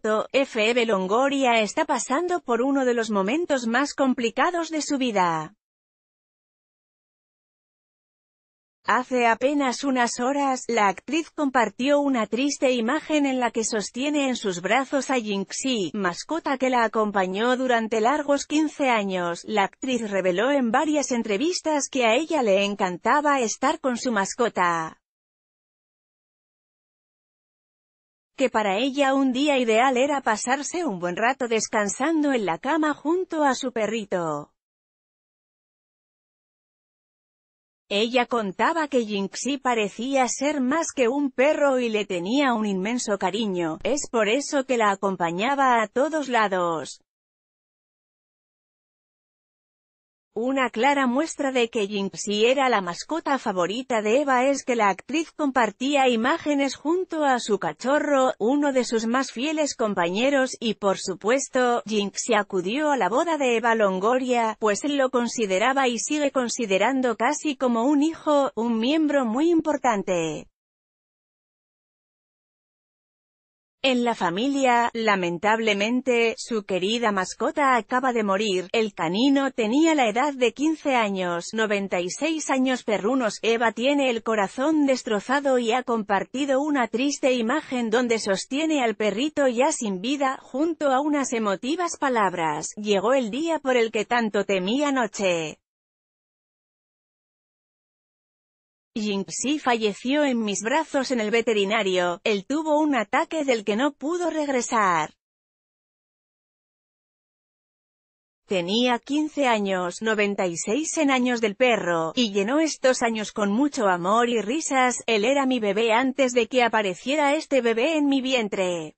F. F.E.B. Longoria está pasando por uno de los momentos más complicados de su vida. Hace apenas unas horas, la actriz compartió una triste imagen en la que sostiene en sus brazos a Jinxi, mascota que la acompañó durante largos 15 años. La actriz reveló en varias entrevistas que a ella le encantaba estar con su mascota. que para ella un día ideal era pasarse un buen rato descansando en la cama junto a su perrito. Ella contaba que Jinxi parecía ser más que un perro y le tenía un inmenso cariño, es por eso que la acompañaba a todos lados. Una clara muestra de que Jinxi era la mascota favorita de Eva es que la actriz compartía imágenes junto a su cachorro, uno de sus más fieles compañeros, y por supuesto, Jinxi acudió a la boda de Eva Longoria, pues él lo consideraba y sigue considerando casi como un hijo, un miembro muy importante. En la familia, lamentablemente, su querida mascota acaba de morir, el canino tenía la edad de 15 años, 96 años perrunos, Eva tiene el corazón destrozado y ha compartido una triste imagen donde sostiene al perrito ya sin vida, junto a unas emotivas palabras, llegó el día por el que tanto temía noche. Jinxi falleció en mis brazos en el veterinario, él tuvo un ataque del que no pudo regresar. Tenía 15 años, 96 en años del perro, y llenó estos años con mucho amor y risas, él era mi bebé antes de que apareciera este bebé en mi vientre.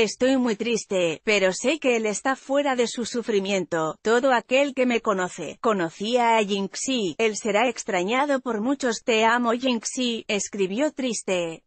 Estoy muy triste, pero sé que él está fuera de su sufrimiento. Todo aquel que me conoce, conocía a Jinxi, él será extrañado por muchos. Te amo Jinxi, escribió triste.